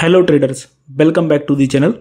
hello traders welcome back to the channel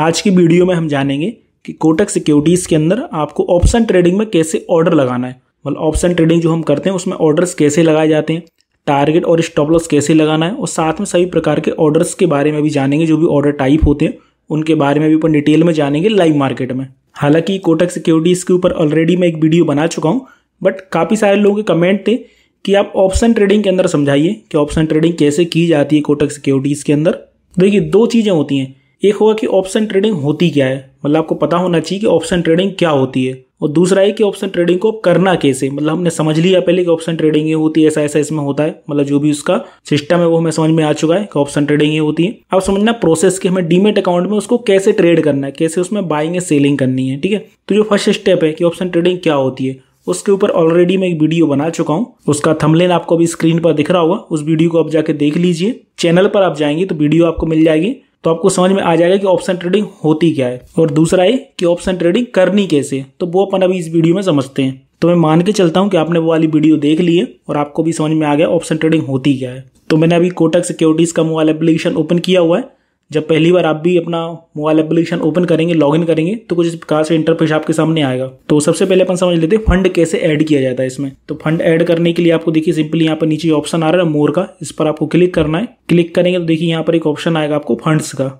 आज की video में हम जानेंगे कि कोटक सिक्योरिटीज़ के अंदर आपको ऑप्शन ट्रेडिंग में कैसे ऑर्डर लगाना है मतलब ऑप्शन ट्रेडिंग जो हम करते हैं उसमें ऑर्डर्स कैसे लगाए जाते हैं टारगेट और स्टॉप लॉस कैसे लगाना है और साथ में सभी प्रकार के ऑर्डर्स के बारे में भी जानेंगे जो भी ऑर्डर टाइप होते हैं उनके बारे में भी अपन डिटेल में जानेंगे लाइव मार्केट में हालांकि कोटक सिक्योरिटीज़ के ऊपर ऑलरेडी मैं एक वीडियो बना चुका हूँ बट काफ़ी सारे लोगों के कमेंट थे कि आप ऑप्शन ट्रेडिंग के अंदर समझाइए कि ऑप्शन ट्रेडिंग कैसे की जाती है कोटक सिक्योरिटीज़ के अंदर तो देखिए दो चीज़ें होती हैं एक होगा कि ऑप्शन ट्रेडिंग होती क्या है मतलब आपको पता होना चाहिए कि ऑप्शन ट्रेडिंग क्या होती है और दूसरा है कि ऑप्शन ट्रेडिंग को करना कैसे मतलब हमने समझ लिया पहले कि ऑप्शन ट्रेडिंग ये होती है ऐसा ऐसा इसमें होता है मतलब जो भी उसका सिस्टम है वो हमें समझ में आ चुका है कि ऑप्शन ट्रेडिंग ये होती है अब समझना प्रोसेस कि हमें डीमेट अकाउंट में उसको कैसे ट्रेड करना है कैसे उसमें बाइंग या सेलिंग करनी है ठीक है तो जो फर्स्ट स्टेप है कि ऑप्शन ट्रेडिंग क्या होती है उसके ऊपर ऑलरेडी मैं एक वीडियो बना चुका हूँ उसका थंबनेल आपको अभी स्क्रीन पर दिख रहा होगा उस वीडियो को आप जाके देख लीजिए चैनल पर आप जाएंगे तो वीडियो आपको मिल जाएगी तो आपको समझ में आ जाएगा कि ऑप्शन ट्रेडिंग होती क्या है और दूसरा है कि ऑप्शन ट्रेडिंग करनी कैसे तो वो अपन अभी इस वीडियो में समझते हैं तो मैं मान के चलता हूँ कि आपने वो वाली वीडियो देख ली है और आपको भी समझ में आ गया ऑप्शन ट्रेडिंग होती क्या है तो मैंने अभी कोटक सिक्योरिटीज़ का मोबाइल एप्लीकेशन ओपन किया हुआ है जब पहली बार आप भी अपना मोबाइल एप्लीकेशन ओपन करेंगे लॉगिन करेंगे तो कुछ इस प्रकार से इंटरफेस आपके सामने आएगा तो सबसे पहले अपन समझ लेते हैं फंड कैसे ऐड किया जाता है इसमें तो फंड ऐड करने के लिए आपको देखिए सिंपली यहाँ पर नीचे ऑप्शन आ रहा है मोर का इस पर आपको क्लिक करना है क्लिक करेंगे तो देखिए यहाँ पर एक ऑप्शन आएगा आपको फंड्स का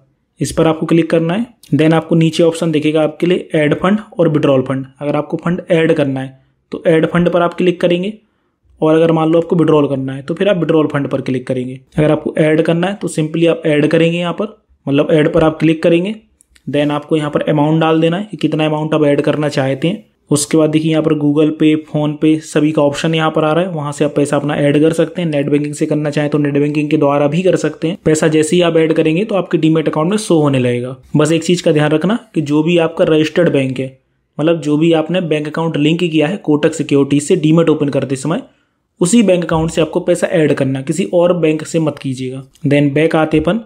इस पर आपको क्लिक करना है देन आपको नीचे ऑप्शन देखेगा आपके लिए ऐड फंड और विड्रॉल फंड अगर आपको फंड ऐड करना है तो ऐड फंड पर आप क्लिक करेंगे और अगर मान लो आपको विड्रॉल करना है तो फिर आप विड्रॉल फंड पर क्लिक करेंगे अगर आपको ऐड करना है तो सिंपली आप ऐड करेंगे यहाँ पर मतलब ऐड पर आप क्लिक करेंगे देन आपको यहाँ पर अमाउंट डाल देना है कि कितना अमाउंट आप ऐड करना चाहते हैं उसके बाद देखिए यहाँ पर गूगल पे फोन पे सभी का ऑप्शन यहाँ पर आ रहा है वहाँ से आप पैसा अपना ऐड कर सकते हैं नेट बैंकिंग से करना चाहें तो नेट बैंकिंग के द्वारा भी कर सकते हैं पैसा जैसे ही आप ऐड करेंगे तो आपके डीमेट अकाउंट में शो होने लगेगा बस एक चीज़ का ध्यान रखना कि जो भी आपका रजिस्टर्ड बैंक है मतलब जो भी आपने बैंक अकाउंट लिंक किया है कोटक सिक्योरिटीज से डीमेट ओपन करते समय उसी बैंक अकाउंट से आपको पैसा ऐड करना किसी और बैंक से मत कीजिएगा देन बैक आते अपन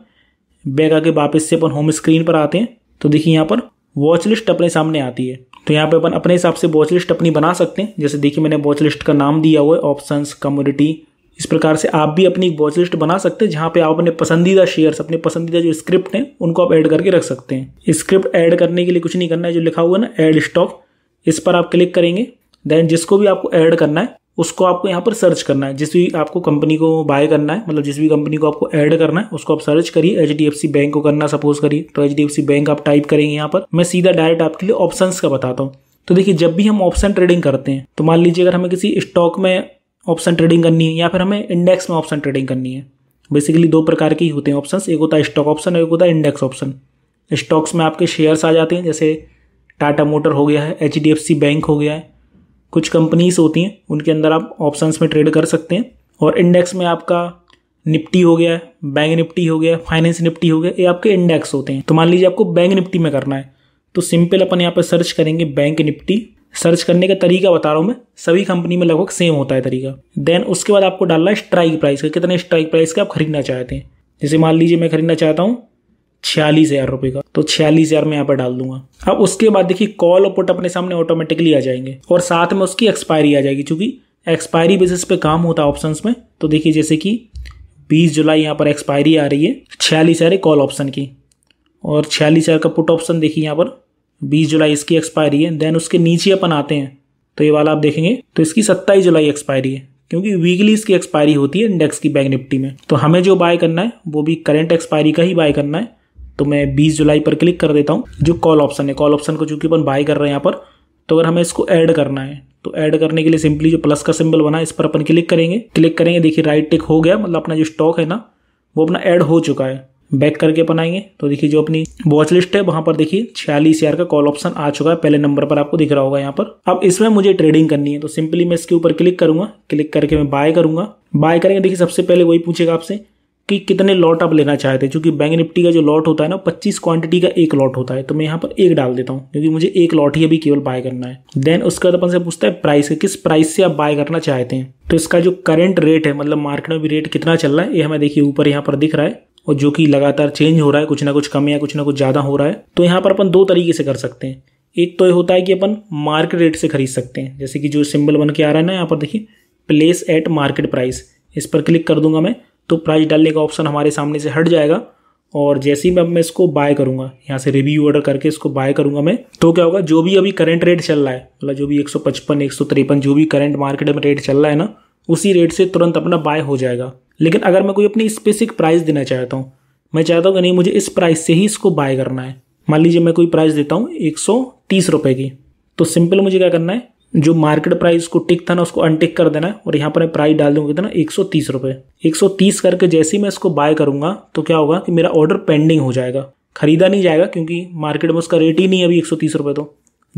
बैक आके वापस से अपन होम स्क्रीन पर आते हैं तो देखिए यहाँ पर वॉच लिस्ट अपने सामने आती है तो यहाँ पे अपन अपने हिसाब से वॉच लिस्ट अपनी बना सकते हैं जैसे देखिए मैंने वॉच लिस्ट का नाम दिया हुआ है ऑप्शन कम्युनिटी इस प्रकार से आप भी अपनी एक वॉच लिस्ट बना सकते हैं जहाँ पे आप अपने पसंदीदा शेयर्स अपने पसंदीदा जो स्क्रिप्ट हैं उनको आप ऐड करके रख सकते हैं स्क्रिप्ट ऐड करने के लिए कुछ नहीं करना है जो लिखा हुआ है ना एड स्टॉक इस पर आप क्लिक करेंगे देन जिसको भी आपको ऐड करना है उसको आपको यहाँ पर सर्च करना है जिस भी आपको कंपनी को बाय करना है मतलब जिस भी कंपनी को आपको ऐड करना है उसको आप सर्च करिए H D F C bank को करना सपोज करिए तो H D F C bank आप टाइप करेंगे यहाँ पर मैं सीधा डायरेक्ट आपके लिए ऑप्शन का बताता हूँ तो देखिए जब भी हम ऑप्शन ट्रेडिंग करते हैं तो मान लीजिए अगर हमें किसी स्टॉक में ऑप्शन ट्रेडिंग करनी है या फिर हमें इंडेक्स में ऑप्शन ट्रेडिंग करनी है बेसिकली दो प्रकार के ही होते हैं ऑप्शन एक होता है स्टॉक ऑप्शन और एक होता है इंडेक्स ऑप्शन स्टॉक्स में आपके शेयर्स आ जाते हैं जैसे टाटा मोटर हो गया है एच बैंक हो गया है कुछ कंपनीज होती हैं उनके अंदर आप ऑप्शंस में ट्रेड कर सकते हैं और इंडेक्स में आपका निफ्टी हो गया बैंक निफ्टी हो गया फाइनेंस निफ्टी हो गया ये आपके इंडेक्स होते हैं तो मान लीजिए आपको बैंक निफ्टी में करना है तो सिंपल अपन यहाँ पर सर्च करेंगे बैंक निफ्टी सर्च करने का तरीका बता रहा हूँ मैं सभी कंपनी में लगभग सेम होता है तरीका देन उसके बाद आपको डालना है स्ट्राइक प्राइस का कितने स्ट्राइक प्राइस का आप खरीदना चाहते हैं जैसे मान लीजिए मैं खरीदना चाहता हूँ छियालीस हज़ार रुपये का तो छियालीस हज़ार मैं यहाँ पर डाल दूंगा अब उसके बाद देखिए कॉल और पुट अपने सामने ऑटोमेटिकली आ जाएंगे और साथ में उसकी एक्सपायरी आ जाएगी चूंकि एक्सपायरी बेसिस पे काम होता है ऑप्शन में तो देखिए जैसे कि बीस जुलाई यहाँ पर एक्सपायरी आ रही है छियालीस हज़ार कॉल ऑप्शन की और छियालीस हज़ार का पुट ऑप्शन देखिए यहाँ पर बीस जुलाई इसकी एक्सपायरी है देन उसके नीचे अपन आते हैं तो ये वाला आप देखेंगे तो इसकी सत्ताईस जुलाई एक्सपायरी है क्योंकि वीकली इसकी एक्सपायरी होती है इंडेक्स की बैंक निफ्टी में तो हमें जो बाय करना है वो भी करंट एक्सपायरी का ही बाय करना है तो मैं 20 जुलाई पर क्लिक कर देता हूँ जो कॉल ऑप्शन है कॉल ऑप्शन को चूंकि अपन बाय कर रहे हैं यहाँ पर तो अगर हमें इसको ऐड करना है तो ऐड करने के लिए सिंपली जो प्लस का सिंबल बना है इस पर अपन क्लिक करेंगे क्लिक करेंगे देखिए राइट टिक हो गया मतलब अपना जो स्टॉक है ना वो अपना ऐड हो चुका है बैक करके अपन आएंगे तो देखिए जो अपनी वॉच लिस्ट है वहां पर देखिए छियालीस हज़ार का कॉल ऑप्शन आ चुका है पहले नंबर पर आपको दिख रहा होगा यहाँ पर अब इसमें मुझे ट्रेडिंग करनी है तो सिंपली मैं इसके ऊपर क्लिक करूंगा क्लिक करके मैं बाय करूंगा बाय करेंगे देखिए सबसे पहले वही पूछेगा आपसे कि कितने लॉट आप लेना चाहते हैं क्योंकि बैंक निफ्टी का जो लॉट होता है ना पच्चीस क्वांटिटी का एक लॉट होता है तो मैं यहाँ पर एक डाल देता हूँ क्योंकि मुझे एक लॉट ही अभी केवल बाय करना है देन उसके बाद अपन से पूछता है प्राइस किस प्राइस से आप बाय करना चाहते हैं तो इसका जो करेंट रेट है मतलब मार्केट में भी रेट कितना चल रहा है ये हमें देखिए ऊपर यहाँ पर दिख रहा है और जो कि लगातार चेंज हो रहा है कुछ ना कुछ कम या कुछ ना कुछ ज़्यादा हो रहा है तो यहाँ पर अपन दो तरीके से कर सकते हैं एक तो ये होता है कि अपन मार्केट रेट से खरीद सकते हैं जैसे कि जो सिंबल बन के आ रहा है ना यहाँ पर देखिए प्लेस एट मार्केट प्राइस इस पर क्लिक कर दूंगा मैं तो प्राइस डालने का ऑप्शन हमारे सामने से हट जाएगा और जैसे ही मैं मैं इसको बाय करूंगा यहाँ से रिव्यू ऑर्डर करके इसको बाय करूंगा मैं तो क्या होगा जो भी अभी करंट रेट चल रहा है मतलब जो भी 155 153 जो भी करंट मार्केट में रेट चल रहा है ना उसी रेट से तुरंत अपना बाय हो जाएगा लेकिन अगर मैं कोई अपनी स्पेसिफिक प्राइस देना चाहता हूँ मैं चाहता हूँ कि नहीं मुझे इस प्राइस से ही इसको बाय करना है मान लीजिए मैं कोई प्राइस देता हूँ एक सौ की तो सिंपल मुझे क्या करना है जो मार्केट प्राइस को टिक था ना उसको अनटिक कर देना है और यहाँ पर मैं प्राइस डाल दूंगा कितना एक सौ तीस रुपये एक सौ तीस करके जैसे ही मैं इसको बाय करूंगा तो क्या होगा कि मेरा ऑर्डर पेंडिंग हो जाएगा खरीदा नहीं जाएगा क्योंकि मार्केट में उसका रेट ही नहीं अभी एक सौ तीस रुपये तो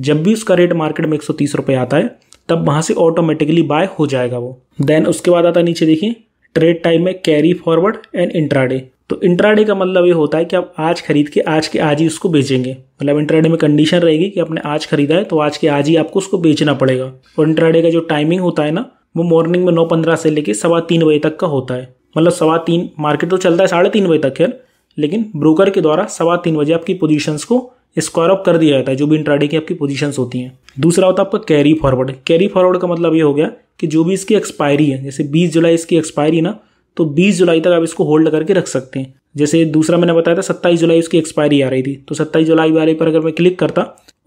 जब भी उसका रेट मार्केट में एक सौ तीस रुपये आता है तब वहाँ से ऑटोमेटिकली बाय हो जाएगा वो देन उसके बाद आता नीचे देखिए ट्रेड टाइम में कैरी फॉरवर्ड एंड इंट्राडे तो इंट्राडे का मतलब ये होता है कि आप आज खरीद के आज के आज ही उसको बेचेंगे मतलब इंट्राडे में कंडीशन रहेगी कि आपने आज खरीदा है तो आज के आज ही आपको उसको बेचना पड़ेगा और इंट्राडे का जो टाइमिंग होता है ना वो मॉर्निंग में नौ पंद्रह से लेके सवा तीन बजे तक का होता है मतलब सवा तीन मार्केट तो चलता है साढ़े तीन बजे तक है लेकिन ब्रोकर के द्वारा सवा तीन बजे आपकी पोजिशंस को स्क्वायर ऑफ कर दिया जाता है जो भी इंट्राडे की आपकी पोजिशंस होती हैं दूसरा होता है आपका कैरी फॉरवर्ड कैरी फॉरवर्ड का मतलब ये हो गया कि जो भी इसकी एक्सपायरी है जैसे बीस जुलाई इसकी एक्सपायरी ना तो 20 जुलाई तक आप इसको होल्ड करके रख सकते हैं जैसे दूसरा मैंने बताया था सत्ताईस जुलाई उसकी एक्सपायरी आ रही थी तो सत्ताईस जुलाई वाले पर अगर मैं क्लिक करता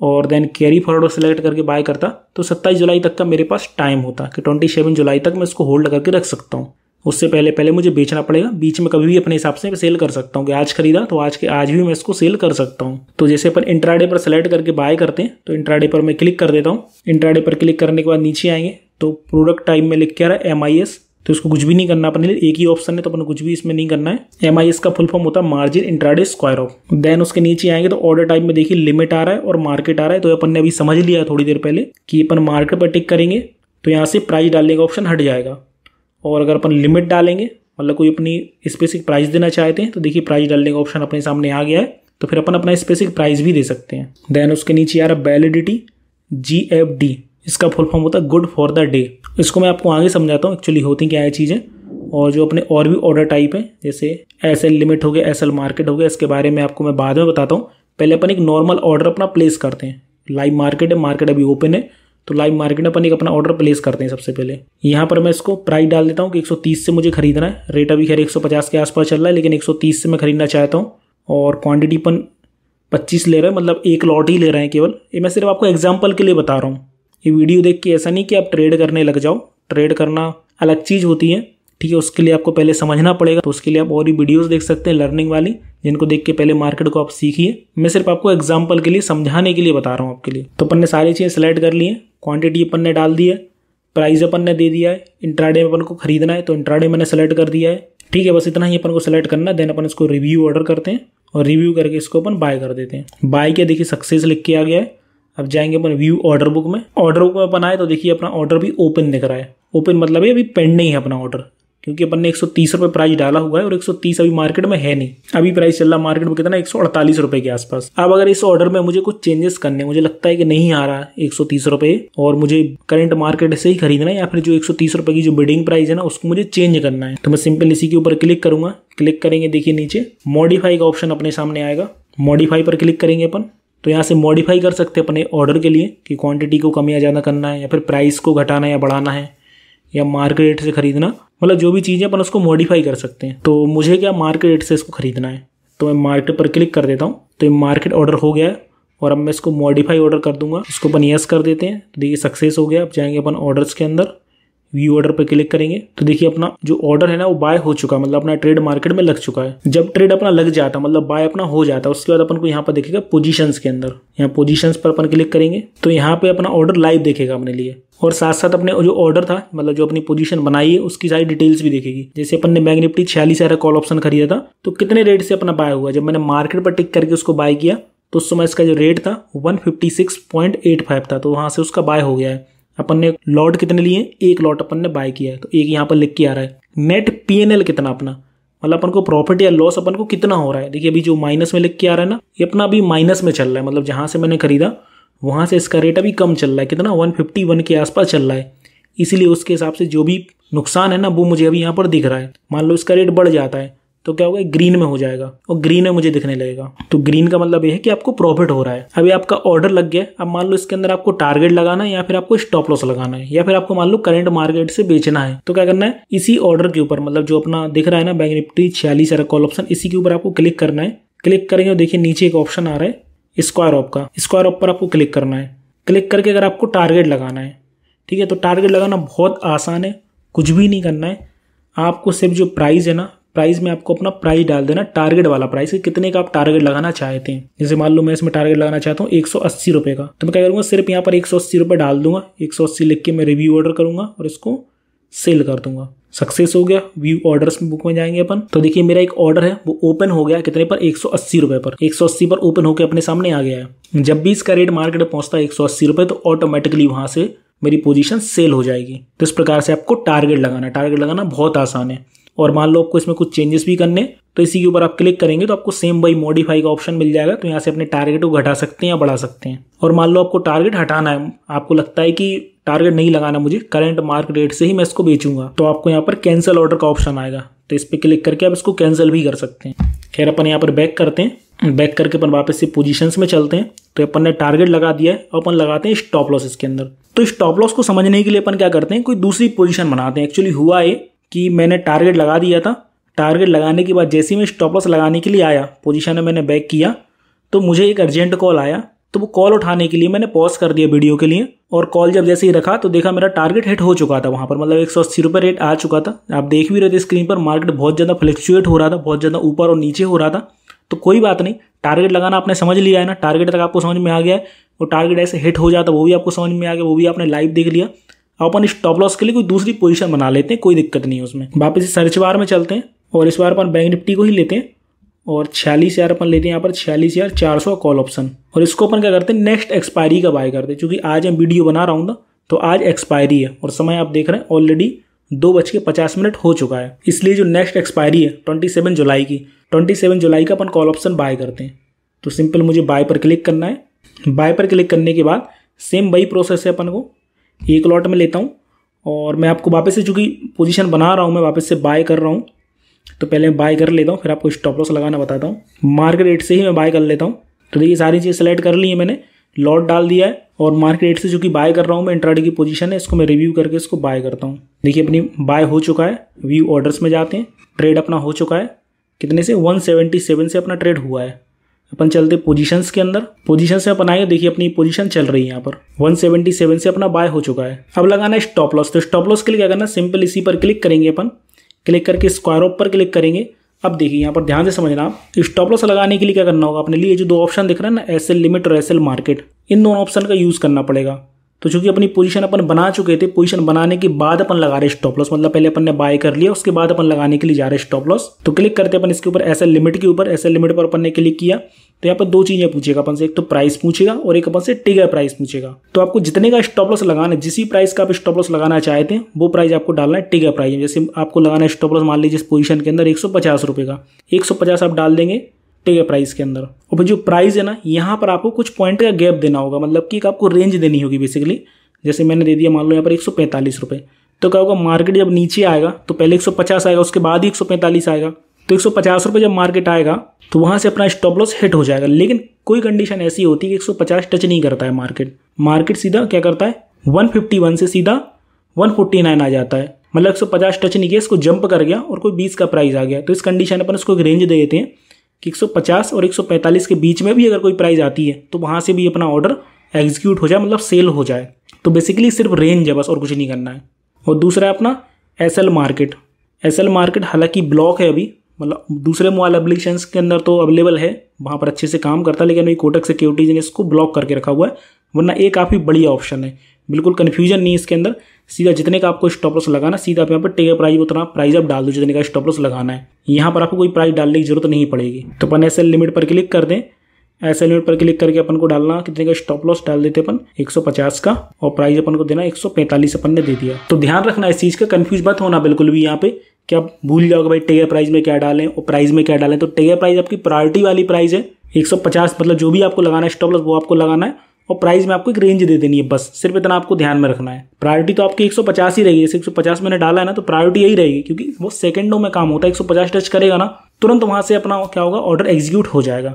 और देन कैरी फॉरवर्ड सेलेक्ट करके बाय करता तो सत्ताईस जुलाई तक का मेरे पास टाइम होता कि ट्वेंटी सेवन जुलाई तक मैं इसको होल्ड करके रख सकता हूँ उससे पहले पहले मुझे बेचना पड़ेगा बीच में कभी भी अपने हिसाब से सेल कर सकता हूँ कि आज खरीदा तो आज के आज भी मैं इसको सेल कर सकता हूँ तो जैसे अपन इंट्राडे पर सेलेक्ट करके बाय करते हैं तो इंट्राडे पर मैं क्लिक कर देता हूँ इंट्राडे पर क्लिक करने के बाद नीचे आएंगे तो प्रोडक्ट टाइप में लिख के आ रहा है एम आई एस तो इसको कुछ भी नहीं करना अपने लिए एक ही ऑप्शन है तो अपने कुछ भी इसमें नहीं करना है एम का फुल फॉर्म होता है margin intraday square off then उसके नीचे आएंगे तो ऑर्डर टाइप में देखिए लिमिट आ रहा है और मार्केट आ रहा है तो अपन ने अभी समझ लिया थोड़ी देर पहले कि अपन मार्केट पर टिक करेंगे तो यहाँ से प्राइस डालने का ऑप्शन हट जाएगा और अगर अपन लिमिट डालेंगे मतलब कोई अपनी स्पेसिफिक प्राइस देना चाहते हैं तो देखिए प्राइस डालने का ऑप्शन अपने सामने आ गया है तो फिर अपन अपना स्पेसिफिक प्राइस भी दे सकते हैं देन उसके नीचे आ रहा है वैलिडिटी जी एफ डी इसका फुल फॉर्म होता है गुड फॉर द डे इसको मैं आपको आगे समझाता हूँ एक्चुअली होती क्या है चीज़ें और जो अपने और भी ऑर्डर टाइप हैं जैसे एस एल लिमिट हो गया एस एल मार्केट हो गया इसके बारे में आपको मैं बाद में बताता हूँ पहले अपन एक नॉर्मल ऑर्डर अपना प्लेस करते हैं लाइव मार्केट है मार्केट अभी ओपन है तो लाइव मार्केट में अपन एक अपना ऑर्डर प्लेस करते हैं सबसे पहले यहाँ पर मैं इसको प्राइस डाल देता हूँ कि 130 से मुझे खरीदना है रेट अभी खैर 150 के आसपास चल रहा है लेकिन 130 से मैं खरीदना चाहता हूँ और क्वांटिटी अपन 25 ले रहे हैं मतलब एक लॉट ही ले रहे हैं केवल ये मैं सिर्फ आपको एग्जाम्पल के लिए बता रहा हूँ ये वीडियो देख के ऐसा नहीं कि आप ट्रेड करने लग जाओ ट्रेड करना अलग चीज़ होती है ठीक है उसके लिए आपको पहले समझना पड़ेगा तो उसके लिए आप और ही वीडियोस देख सकते हैं लर्निंग वाली जिनको देख के पहले मार्केट को आप सीखिए मैं सिर्फ आपको एग्जाम्पल के लिए समझाने के लिए बता रहा हूँ आपके लिए तो अपन ने सारी चीज़ें सेलेक्ट कर ली है क्वान्टिटी अपन ने डाल दी है प्राइस अपन ने दे दिया है इंट्राडे में अपन को खरीदना है तो इंट्राडे मैंने सेलेक्ट कर दिया है ठीक है बस इतना ही अपन को सेलेक्ट करना देन अपन इसको रिव्यू ऑर्डर करते हैं और रिव्यू करके इसको अपन बाय कर देते हैं बाय के देखिए सक्सेस लिख के आ गया है अब जाएंगे अपन व्यू ऑर्डर बुक में ऑर्डर बुक में अपन आए तो देखिए अपना ऑर्डर भी ओपन दिख रहा है ओपन मतलब ये अभी पेंडिंग है अपना ऑर्डर क्योंकि अपन ने एक सौ प्राइस डाला हुआ है और 130 अभी मार्केट में है नहीं अभी प्राइस चल रहा मार्केट में कितना एक सौ के आसपास अब अगर इस ऑर्डर में मुझे कुछ चेंजेस करने मुझे लगता है कि नहीं आ रहा एक सौ और मुझे करंट मार्केट से ही खरीदना है या फिर जो एक सौ की जो बिडिंग प्राइस है ना उसको मुझे चेंज करना है तो मैं सिंपल इसी के ऊपर क्लिक करूंगा क्लिक करेंगे देखिए नीचे मॉडिफाई का ऑप्शन अपने सामने आएगा मॉडिफाई पर क्लिक करेंगे अपन तो यहाँ से मॉडिफाई कर सकते हैं अपने ऑर्डर के लिए कि क्वांटिटी को कम या ज़्यादा करना है या फिर प्राइस को घटाना या बढ़ाना है या मार्केट रेट से ख़रीदना मतलब जो भी चीज़ें अपन उसको मॉडिफाई कर सकते हैं तो मुझे क्या मार्केट रेट से इसको ख़रीदना है तो मैं मार्केट पर क्लिक कर देता हूँ तो ये मार्केट ऑर्डर हो गया है और अब मैं इसको मॉडिफाई ऑर्डर कर दूंगा इसको अपन यस कर देते हैं तो देखिए सक्सेस हो गया अब जाएंगे अपन ऑर्डर्स के अंदर व्यू ऑर्डर पर क्लिक करेंगे तो देखिए अपना जो ऑर्डर है ना वो बाय हो चुका है मतलब अपना ट्रेड मार्केट में लग चुका है जब ट्रेड अपना लग जाता मतलब बाय अपना हो जाता है उसके बाद अपन को यहाँ पर देखेगा पोजीशंस के अंदर यहाँ पोजीशंस पर अपन क्लिक करेंगे तो यहाँ पे अपना ऑर्डर लाइव देखेगा अपने लिए और साथ साथ अपने जो ऑर्डर था मतलब जो अपनी पोजीशन बनाई है उसकी सारी डिटेल्स भी देखेगी जैसे अपन ने बैंक निफ्टी छियालीस हजार कॉल ऑप्शन खरीदा था तो कितने रेट से अपना बाय हुआ जब मैंने मार्केट पर टिक करके उसको बाय किया तो उस समय इसका जो रेट था 156.85 था तो वहाँ से उसका बाय हो गया है अपन ने लॉट कितने लिए एक लॉट अपन ने बाय किया है तो एक यहाँ पर लिख के आ रहा है नेट पीएनएल कितना अपना मतलब अपन को प्रॉफिट या लॉस अपन को कितना हो रहा है देखिए अभी जो माइनस में लिख के आ रहा है ना ये अपना अभी माइनस में चल रहा है मतलब जहाँ से मैंने खरीदा वहाँ से इसका रेट अभी कम चल रहा है कितना वन फिफ्टी वन के आसपास चल रहा है इसीलिए उसके हिसाब से जो भी नुकसान है ना वो मुझे अभी यहाँ पर दिख रहा है मान लो इसका रेट बढ़ जाता है तो क्या होगा ग्रीन में हो जाएगा और ग्रीन में मुझे दिखने लगेगा तो ग्रीन का मतलब ये है कि आपको प्रॉफिट हो रहा है अभी आपका ऑर्डर लग गया अब मान लो इसके अंदर आपको टारगेट लगाना है या फिर आपको स्टॉप लॉस लगाना है या फिर आपको मान लो करंट मार्केट से बेचना है तो क्या करना है इसी ऑर्डर के ऊपर मतलब जो अपना दिख रहा है ना बैंक निफ्टी छियालीस का कॉल ऑप्शन इसी के ऊपर आपको क्लिक करना है क्लिक करेंगे देखिए नीचे एक ऑप्शन आ रहा है स्क्वायर ऑप का स्क्वायर ऑप पर आपको क्लिक करना है क्लिक करके अगर आपको टारगेट लगाना है ठीक है तो टारगेट लगाना बहुत आसान है कुछ भी नहीं करना है आपको सिर्फ जो प्राइस है ना प्राइस में आपको अपना प्राइस डाल देना टारगेट वाला प्राइस कितने का आप टारगेट लगाना चाहते हैं जैसे मान लो मैं इसमें टारगेट लगाना चाहता हूँ एक रुपये का तो मैं क्या करूँगा सिर्फ यहाँ पर एक रुपये डाल दूंगा एक लिख के मैं रिव्यू ऑर्डर करूंगा और इसको सेल कर दूंगा सक्सेस हो गया व्यू ऑर्डर्स में बुक में जाएंगे अपन तो देखिए मेरा एक ऑर्डर है वो ओपन हो गया कितने पर एक रुपए पर एक पर ओपन होकर अपने सामने आ गया है जब भी इसका रेट मार्केट में पहुंचता है एक रुपए तो ऑटोमेटिकली वहां से मेरी पोजीशन सेल हो जाएगी तो इस प्रकार से आपको टारगेट लगाना टारगेट लगाना बहुत आसान है और मान लो आपको इसमें कुछ चेंजेस भी करने तो इसी के ऊपर आप क्लिक करेंगे तो आपको सेम बाई मॉडिफाई का ऑप्शन मिल जाएगा तो यहाँ से अपने टारगेट को घटा सकते हैं या बढ़ा सकते हैं और मान लो आपको टारगेट हटाना है आपको लगता है कि टारगेट नहीं लगाना मुझे करंट मार्केट रेट से ही मैं इसको बेचूंगा तो आपको यहाँ पर कैंसिल ऑर्डर का ऑप्शन आएगा तो इस पर क्लिक करके आप इसको कैंसिल भी कर सकते हैं खैर अपन यहाँ पर बैक करते हैं बैक करके अपन वापस से पोजीशंस में चलते हैं तो अपन ने टारगेट लगा दिया है अपन लगाते हैं स्टॉप लॉस इसके अंदर तो स्टॉप लॉस को समझने के लिए अपन क्या करते हैं कोई दूसरी पोजीशन बनाते हैं एक्चुअली हुआ है कि मैंने टारगेट लगा दिया था टारगेट लगाने के बाद जैसे ही मैं स्टॉप लॉस लगाने के लिए आया पोजीशन में मैंने बैक किया तो मुझे एक अर्जेंट कॉल आया तो वो कॉल उठाने के लिए मैंने पॉज कर दिया वीडियो के लिए और कॉल जब जैसे ही रखा तो देखा मेरा टारगेट हिट हो चुका था वहाँ पर मतलब एक सौ अस्सी रुपये रेट आ चुका था आप देख भी रहे थे स्क्रीन पर मार्केट बहुत ज़्यादा फ्लक्चुएट हो रहा था बहुत ज़्यादा ऊपर और नीचे हो रहा था तो कोई बात नहीं टारगेट लगाना आपने समझ लिया है ना टारगेट तक आपको समझ में आ गया है और टारगेट ऐसे हिट हो जाता वो भी आपको समझ में आ गया वो भी आपने लाइव देख लिया अपन स्टॉप लॉस के लिए कोई दूसरी पोजिशन बना लेते हैं कोई दिक्कत नहीं है उसमें वापस सर्च बार में चलते हैं और इस बार अपन बैंक निफ्टी को ही लेते हैं और छियालीस हज़ार अपन लेते हैं यहाँ पर छियालीस हज़ार चार सौ कॉल ऑप्शन और इसको अपन क्या करते हैं नेक्स्ट एक्सपायरी का बाय करते हैं क्योंकि आज मैं वीडियो बना रहा हूँ ना तो आज एक्सपायरी है और समय आप देख रहे हैं ऑलरेडी दो बज के पचास मिनट हो चुका है इसलिए जो नेक्स्ट एक्सपायरी है ट्वेंटी सेवन जुलाई की ट्वेंटी सेवन जुलाई का अपन कॉल ऑप्शन बाय करते हैं तो सिंपल मुझे बाय पर क्लिक करना है बाय पर क्लिक करने के बाद सेम वही प्रोसेस है अपन को एक लॉट में लेता हूँ और मैं आपको वापस से चूँकि पोजीशन बना रहा हूँ मैं वापस से बाय कर रहा हूँ तो पहले मैं बाय कर लेता हूँ फिर आपको स्टॉप लॉस लगाना बताता हूँ मार्केट रेट से ही मैं बाय कर लेता हूँ तो देखिए सारी चीज़ें सेलेक्ट कर ली है मैंने लॉट डाल दिया है और मार्केट रेट से जो कि बाय कर रहा हूँ मैं इंट्राडे की पोजीशन है इसको मैं रिव्यू करके इसको बाय करता हूँ देखिए अपनी बाय हो चुका है व्यू ऑर्डर्स में जाते हैं ट्रेड अपना हो चुका है कितने से 177 से अपना ट्रेड हुआ है अपन चलते पोजीशंस के अंदर पोजीशन से अपन आएंगे देखिए अपनी पोजीशन चल रही है यहाँ पर 177 से अपना बाय हो चुका है अब लगाना है स्टॉप लॉस तो स्टॉप लॉस के लिए क्या करना सिंपल इसी पर क्लिक करेंगे अपन क्लिक करके स्क्वायर ऑफ पर क्लिक करेंगे अब देखिए यहाँ पर ध्यान से समझना आप स्टॉप लॉस लगाने के लिए क्या करना होगा अपने लिए जो दो ऑप्शन दिख रहे हैं ना एस लिमिट और एस मार्केट इन दोनों ऑप्शन का यूज़ करना पड़ेगा तो चूंकि अपनी पोजीशन अपन बना चुके थे पोजीशन बनाने के बाद अपन लगा रहे स्टॉप लॉस मतलब पहले अपन ने बाय कर लिया उसके बाद अपन लगाने के लिए जा रहे स्टॉप लॉस तो क्लिक करते अपन इसके ऊपर ऐसे लिमिट के ऊपर ऐसे लिमिट पर अपन ने क्लिक किया तो यहाँ पर दो चीज़ें पूछेगा अपन से एक तो प्राइस पूछेगा और एक अपन से टिगर प्राइस पूछेगा तो आपको जितने का स्टॉप लॉस लगाना है जिस प्राइस का आप स्टॉप लॉस लगाना चाहते हैं वो प्राइस आपको डालना है टिगर प्राइस जैसे आपको लगाना है स्टॉप लॉस मान लीजिए इस पोजिशन के अंदर एक सौ का एक सौ आप डाल देंगे ठीक है प्राइस के अंदर और जो प्राइस है ना यहाँ पर आपको कुछ पॉइंट का गैप देना होगा मतलब कि आपको रेंज देनी होगी बेसिकली जैसे मैंने दे दिया मान लो यहाँ पर एक सौ तो क्या होगा मार्केट जब नीचे आएगा तो पहले एक आएगा उसके बाद ही एक आएगा तो एक सौ जब मार्केट आएगा तो वहाँ से अपना स्टॉप लॉस हिट हो जाएगा लेकिन कोई कंडीशन ऐसी होती है कि 150 टच नहीं करता है मार्केट मार्केट सीधा क्या करता है 151 से सीधा 149 आ जाता है मतलब 150 टच नहीं किया इसको जंप कर गया और कोई 20 का प्राइस आ गया तो इस कंडीशन अपन उसको एक रेंज दे देते हैं कि 150 और 145 के बीच में भी अगर कोई प्राइस आती है तो वहाँ से भी अपना ऑर्डर एग्जीक्यूट हो जाए मतलब सेल हो जाए तो बेसिकली सिर्फ रेंज है बस और कुछ नहीं करना है और दूसरा अपना एस मार्केट एस मार्केट हालांकि ब्लॉक है अभी मतलब दूसरे मोबाइल एप्लीकेशन के अंदर तो अवेलेबल है वहाँ पर अच्छे से काम करता है लेकिन अभी कोटक सिक्योरिटीज ने इसको ब्लॉक करके रखा हुआ है वरना एक काफ़ी बढ़िया ऑप्शन है बिल्कुल कन्फ्यूजन नहीं इसके अंदर सीधा जितने का आपको स्टॉप लॉस लगाना सीधा आप यहाँ पर टेगर प्राइस उतना प्राइस आप डाल दो जितने का स्टॉप लॉस लगाना है यहाँ पर आपको कोई प्राइस डालने की जरूरत नहीं पड़ेगी तो अपन एस लिमिट पर क्लिक कर दें एस लिमिट पर क्लिक करके अपन को डालना कितने का स्टॉप लॉस डाल देते अपन 150 का और प्राइस अपन को देना 145 अपन ने दे दिया तो ध्यान रखना इस चीज़ का कंफ्यूज मत होना बिल्कुल भी यहाँ पे कि आप भूल जाओगे भाई टेगर प्राइस में क्या डालें और प्राइस में क्या डालें तो टेगर प्राइस आपकी प्रायोरिटी वाली प्राइस है 150 मतलब जो भी आपको लगाना है स्टॉप लॉस वो आपको लगाना है और प्राइस में आपको एक रेंज दे देनी है बस सिर्फ इतना आपको ध्यान में रखना है प्रायोरिटी तो आपकी 150 ही रहेगी जैसे 150 मैंने डाला है ना तो प्रायोरिटी यही रहेगी क्योंकि वो सेकंडों में काम होता है 150 टच करेगा ना तुरंत वहाँ से अपना क्या होगा ऑर्डर एग्जीक्यूट हो जाएगा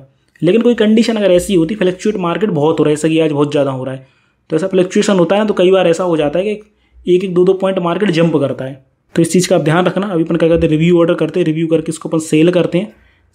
लेकिन कोई कंडीशन अगर ऐसी होती फ्लैक्चुएट मार्केट बहुत हो रहा है जैसा कि आज बहुत ज़्यादा हो रहा है तो ऐसा फ्लैक्चुएशन होता है ना तो कई बार ऐसा हो जाता है कि एक एक दो दो पॉइंट मार्केट जंप करता है तो इस चीज़ का आप ध्यान रखना अभी अपन क्या करते हैं रिव्यू ऑर्डर करते हैं रिव्यू करके इसको अपन सेल करते हैं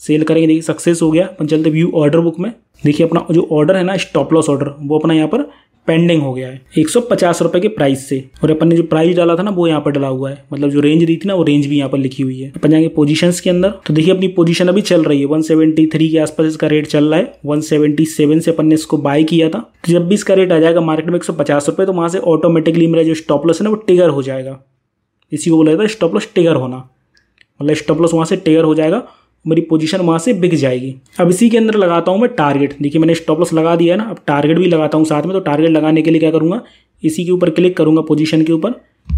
सेल करेंगे देखिए सक्सेस हो गया अपन चलते व्यू ऑर्डर बुक में देखिए अपना जो ऑर्डर है ना स्टॉप लॉस ऑर्डर वो अपना यहाँ पर पेंडिंग हो गया है एक सौ पचास के प्राइस से और अपन ने जो प्राइस डाला था ना वो यहाँ पर डाला हुआ है मतलब जो रेंज दी थी ना वो रेंज भी यहाँ पर लिखी हुई है अपन जाएंगे पोजीशंस के अंदर तो देखिए अपनी पोजीशन अभी चल रही है 173 के आसपास इसका रेट चल रहा है 177 से अपन ने इसको बाय किया था तो जब भी इसका रेट आ जाएगा मार्केट में एक सौ पचास रुपये तो वहाँ से ऑटोमेटिकली मेरा जो स्टॉप लॉस है ना वो टिगर हो जाएगा इसी को बोला जाता है स्टॉप लॉस टिगर होना मतलब स्टॉप लॉस वहाँ से टिगर हो जाएगा मेरी पोजीशन वहाँ से बिक जाएगी अब इसी के अंदर लगाता हूँ मैं टारगेट देखिए मैंने स्टॉप लॉस लगा दिया है ना अब टारगेट भी लगाता हूँ साथ में तो टारगेट लगाने के लिए क्या करूँगा इसी के ऊपर क्लिक करूँगा पोजीशन के ऊपर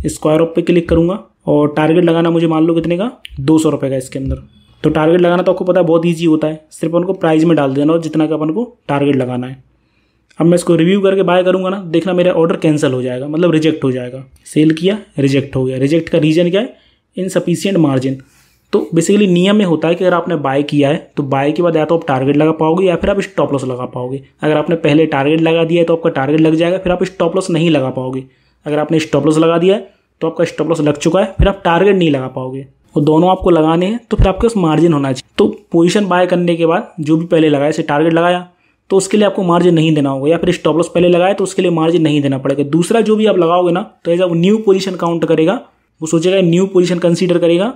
स्क्वायर ऑफ पे क्लिक करूँगा और टारगेट लगाना मुझे मान लो कितने का दो सौ रुपये का इसके अंदर तो टारगेट लगाना तो आपको पता है बहुत ईजी होता है सिर्फ उनको प्राइस में डाल देना और जितना का अपन को टारगेट लगाना है अब मैं इसको रिव्यू करके बाय करूँगा ना देखना मेरा ऑर्डर कैंसिल हो जाएगा मतलब रिजेक्ट हो जाएगा सेल किया रिजेक्ट हो गया रिजेक्ट का रीज़न क्या है इनसफिशियंट मार्जिन तो बेसिकली नियम में होता है कि अगर आपने बाय किया है तो बाय के बाद या तो आप टारगेट लगा पाओगे या फिर आप स्टॉप लॉस लगा पाओगे अगर आपने पहले टारगेट लगा दिया है तो आपका टारगेट लग जाएगा फिर आप स्टॉप लॉस नहीं लगा पाओगे अगर आपने स्टॉप लॉस लगा दिया है तो आपका स्टॉप लॉस लग चुका है फिर आप टारगेट नहीं लगा पाओगे और दोनों आपको लगाने हैं तो फिर आपके पास मार्जिन होना चाहिए तो पोजीशन बाय करने के बाद जो भी पहले लगाया जैसे टारगेट लगाया तो उसके लिए आपको मार्जिन नहीं देना होगा या फिर स्टॉप लॉस पहले लगाए तो उसके लिए मार्जिन नहीं देना पड़ेगा दूसरा जो भी आप लगाओगे ना तो as a new position count करेगा वो सोचेगा न्यू पोजिशन कंसिडर करेगा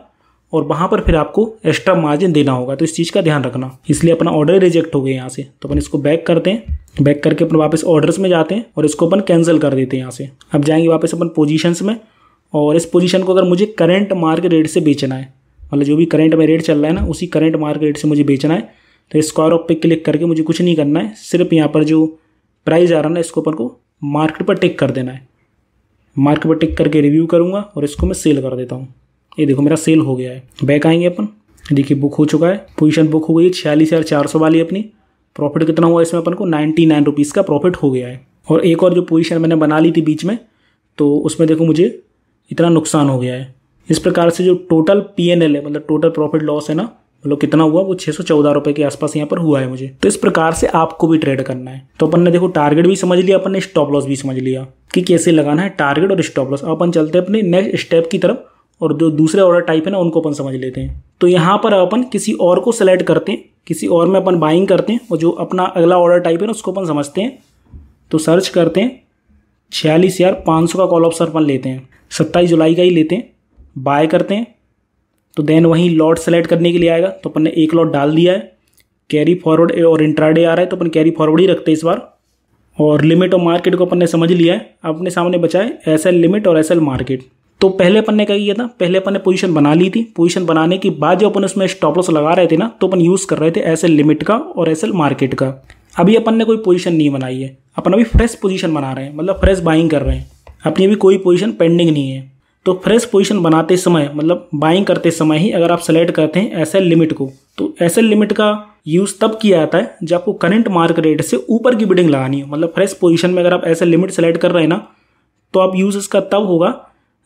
और वहाँ पर फिर आपको एक्स्ट्रा मार्जिन देना होगा तो इस चीज़ का ध्यान रखना इसलिए अपना ऑर्डर रिजेक्ट हो गया यहाँ से तो अपन इसको बैक करते हैं बैक करके अपन वापस ऑर्डर्स में जाते हैं और इसको अपन कैंसिल कर देते हैं यहाँ से अब जाएंगे वापस अपन पोजीशंस में और इस पोजीशन को अगर मुझे करंट मार्केट रेट से बेचना है मतलब जो भी करंट में रेट चल रहा है ना उसी करंट मार्केट रेट से मुझे बेचना है तो स्क्वायर ऑफ पे क्लिक करके मुझे कुछ नहीं करना है सिर्फ यहाँ पर जो प्राइस आ रहा है ना इसको अपन को मार्केट पर टिक कर देना है मार्केट पर टिक करके रिव्यू करूँगा और इसको मैं सेल कर देता हूँ ये देखो मेरा सेल हो गया है बैक आएंगे अपन देखिए बुक हो चुका है पोजीशन बुक हो गई छियालीस हज़ार चार सौ वाली अपनी प्रॉफिट कितना हुआ इसमें अपन को नाइन्टी नाइन रुपीज़ का प्रॉफिट हो गया है और एक और जो पोजीशन मैंने बना ली थी बीच में तो उसमें देखो मुझे इतना नुकसान हो गया है इस प्रकार से जो टोटल पी एन एल है मतलब टोटल प्रॉफिट लॉस है ना मतलब कितना हुआ वो छः सौ चौदह रुपये के आसपास यहाँ पर हुआ है मुझे तो इस प्रकार से आपको भी ट्रेड करना है तो अपन ने देखो टारगेट भी समझ लिया अपन ने स्टॉप लॉस भी समझ लिया कि कैसे लगाना है टारगेट और स्टॉप लॉस अपन चलते हैं अपने नेक्स्ट स्टेप की तरफ और जो दूसरे ऑर्डर टाइप है ना उनको अपन समझ लेते हैं तो यहाँ पर अपन किसी और को सेलेक्ट करते हैं किसी और में अपन बाइंग करते हैं और जो अपना अगला ऑर्डर टाइप है ना उसको अपन समझते हैं तो सर्च करते हैं छियालीस हज़ार पाँच सौ का कॉल ऑप्शन अपन लेते हैं सत्ताईस जुलाई का ही लेते हैं बाय करते हैं तो देन वहीं लॉट सेलेक्ट करने के लिए आएगा तो अपन ने एक लॉट डाल दिया है कैरी फॉरवर्ड और इंट्राडे आ रहा है तो अपन कैरी फॉरवर्ड ही रखते हैं इस बार और लिमिट और मार्केट को अपन ने समझ लिया है अपने सामने बचाए है एस लिमिट और एस मार्केट तो पहले अपन ने क्या किया था पहले अपन ने पोजीशन बना ली थी पोजीशन बनाने के बाद जो अपन उसमें स्टॉप लॉस लगा रहे थे ना तो अपन यूज़ कर रहे थे एस लिमिट का और एस मार्केट का अभी अपन ने कोई पोजीशन नहीं बनाई है अपन अभी फ्रेश पोजीशन बना रहे हैं मतलब फ्रेश बाइंग कर रहे हैं अपनी अभी कोई पोजीशन पेंडिंग नहीं है तो फ्रेश पोजीशन बनाते समय मतलब बाइंग करते समय ही अगर आप सेलेक्ट करते हैं एस लिमिट को तो एस लिमिट का यूज़ तब किया जाता है जब आपको करंट मार्क रेट से ऊपर की बिडिंग लगानी हो मतलब फ्रेश पोजीशन में अगर आप ऐसे लिमिट सेलेक्ट कर रहे हैं ना तो आप यूज़ इसका तब होगा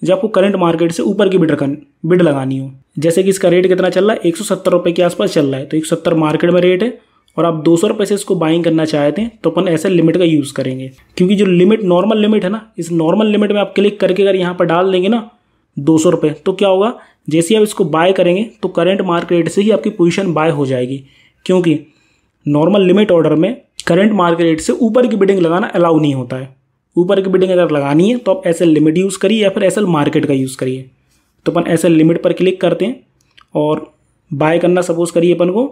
जब आपको करंट मार्केट से ऊपर की बिड रखन बिड लगानी हो जैसे कि इसका रेट कितना चल रहा है एक सौ के आसपास चल रहा है तो एक मार्केट में रेट है और आप दो सौ रुपये से इसको बाइंग करना चाहते हैं तो अपन ऐसे लिमिट का यूज़ करेंगे क्योंकि जो लिमिट नॉर्मल लिमिट है ना इस नॉर्मल लिमिट में आप क्लिक करके अगर यहाँ पर डाल देंगे ना दो सौ रुपये तो क्या होगा जैसे आप इसको बाय करेंगे तो करंट मार्केट से ही आपकी पोजीशन बाय हो जाएगी क्योंकि नॉर्मल लिमिट ऑर्डर में करंट मार्केट रेट से ऊपर की बिडिंग लगाना अलाउ नहीं होता है ऊपर की बिल्डिंग अगर लगानी है तो आप एस लिमिट यूज़ करिए या फिर एस मार्केट का यूज़ करिए तो अपन एस लिमिट पर क्लिक करते हैं और बाय करना सपोज करिए अपन को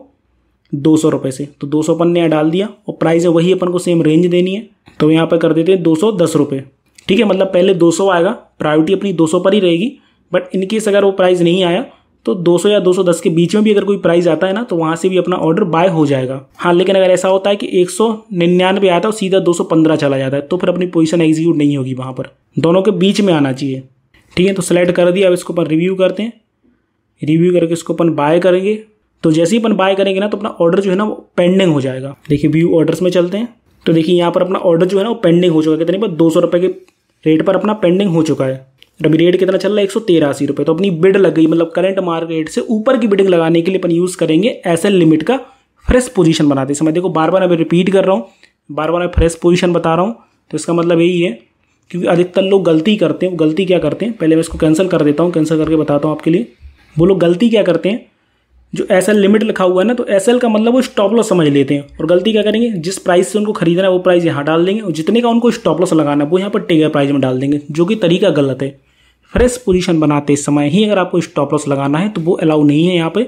दो सौ रुपये से तो दो सौ अपन ने डाल दिया और प्राइस है वही अपन को सेम रेंज देनी है तो यहाँ पर कर देते हैं दो सौ दस रुपये ठीक है मतलब पहले दो सौ आएगा प्रायोरिटी अपनी दो सौ पर ही रहेगी बट इनकेस अगर वो प्राइस नहीं आया तो 200 या 210 के बीच में भी अगर कोई प्राइस आता है ना तो वहाँ से भी अपना ऑर्डर बाय हो जाएगा हाँ लेकिन अगर ऐसा होता है कि एक सौ निन्यानवे आता है और सीधा 215 चला जाता है तो फिर अपनी पोजीशन एग्जीक्यूट नहीं होगी वहाँ पर दोनों के बीच में आना चाहिए ठीक है तो सेलेक्ट कर दिया अब इसको अपन रिव्यू करते हैं रिव्यू करके इसको अपन बाय करेंगे तो जैसे ही अपन बाय करेंगे ना तो अपना ऑर्डर जो है ना वो पेंडिंग हो जाएगा देखिए व्यू ऑर्डर्स में चलते हैं तो देखिए यहाँ पर अपना ऑर्डर जो है ना वो पेंडिंग हो चुका है कितने पर दो सौ रुपये के रेट पर अपना पेंडिंग हो चुका है अभी रेट कितना चल रहा है एक सौ तेरासी रुपये तो अपनी बिड लग गई मतलब करंट मार्केट से ऊपर की बिडिंग लगाने के लिए अपन यूज़ करेंगे एस लिमिट का फ्रेश पोजीशन बनाते हैं समय देखो बार बार मैं रिपीट कर रहा हूँ बार बार मैं फ्रेश पोजीशन बता रहा हूँ तो इसका मतलब यही है क्योंकि अधिकतर लोग गलती करते हैं गलती क्या करते हैं पहले मैं इसको कैंसिल कर देता हूँ कैंसिल करके बताता हूँ आपके लिए वो लोग गलती क्या करते हैं जो एस लिमिट लिखा हुआ है ना तो एस का मतलब वो स्टॉप लॉस समझ लेते हैं और गलती क्या करेंगे जिस प्राइस से उनको खरीदना है वो प्राइस यहाँ डाल देंगे और जितने का उनको स्टॉप लॉस लगाना है वो यहाँ पर टेगर प्राइस में डाल देंगे जो कि तरीका गलत है फ्रेश पोजीशन बनाते समय ही अगर आपको स्टॉप लॉस लगाना है तो वो अलाउ नहीं है यहाँ पे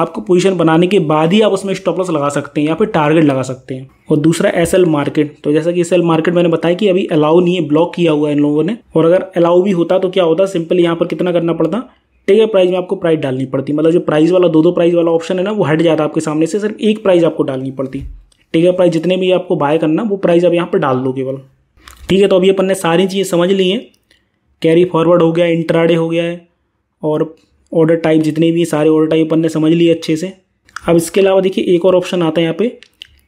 आपको पोजीशन बनाने के बाद ही आप उसमें स्टॉप लॉस लगा सकते हैं या फिर टारगेट लगा सकते हैं और दूसरा एस एल मार्केट तो जैसा कि एस एल मार्केट मैंने बताया कि अभी अलाउ नहीं है ब्लॉक किया हुआ है इन लोगों ने और अगर अलाउ भी होता तो क्या होता सिंपल यहाँ पर कितना करना पड़ता टेकर प्राइस में आपको प्राइस डालनी पड़ती मतलब जो प्राइस वाला दो दो प्राइस वाला ऑप्शन है ना वो हट जाता आपके सामने से सिर्फ एक प्राइस आपको डालनी पड़ती टेकर प्राइस जितने भी आपको बाय करना वो प्राइस आप यहाँ पर डाल दो केवल ठीक है तो अभी अपन ने सारी चीज़ें समझ ली हैं कैरी फॉरवर्ड हो गया इंट्राडे हो गया है और ऑर्डर टाइप जितने भी सारे ऑर्डर टाइप अपन ने समझ लिए अच्छे से अब इसके अलावा देखिए एक और ऑप्शन आता है यहाँ पे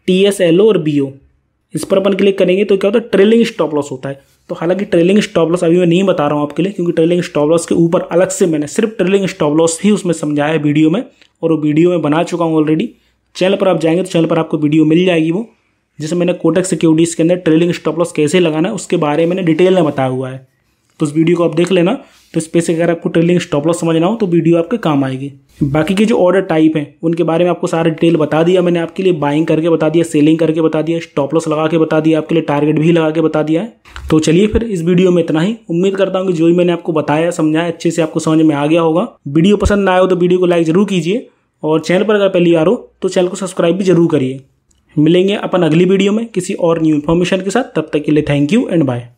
टी एस एल ओ और बी ओ इस पर अपन क्लिक करेंगे तो क्या होता है ट्रेलिंग स्टॉप लॉस होता है तो हालांकि ट्रेलिंग स्टॉप लॉस अभी मैं नहीं बता रहा हूँ आपके लिए क्योंकि ट्रेलिंग स्टॉप लॉस के ऊपर अलग से मैंने सिर्फ ट्रेलिंग स्टॉप लॉस ही उसमें समझाया है वीडियो में और वो वीडियो में बना चुका हूँ ऑलरेडी चैनल पर आप जाएंगे तो चैनल पर आपको वीडियो मिल जाएगी वो जिसमें मैंने कोटक सिक्योरिटीज़ के अंदर ट्रेलिंग स्टॉप लॉस कैसे लगाना है उसके बारे में मैंने डिटेल में बताया हुआ है तो उस वीडियो को आप देख लेना तो इस पर से अगर आपको ट्रेलिंग स्टॉप लॉस समझना हो तो वीडियो आपके काम आएगी बाकी के जो ऑर्डर टाइप हैं उनके बारे में आपको सारा डिटेल बता दिया मैंने आपके लिए बाइंग करके बता दिया सेलिंग करके बता दिया स्टॉप लॉस लगा के बता दिया आपके लिए टारगेट भी लगा के बता दिया है तो चलिए फिर इस वीडियो में इतना ही उम्मीद करता हूँ कि जो भी मैंने आपको बताया समझाया अच्छे से आपको समझ में आ गया होगा वीडियो पसंद ना आए हो तो वीडियो को लाइक जरूर कीजिए और चैनल पर अगर पहली बार हो तो चैनल को सब्सक्राइब भी जरूर करिए मिलेंगे अपन अगली वीडियो में किसी और न्यू इन्फॉर्मेशन के साथ तब तक के लिए थैंक यू एंड बाय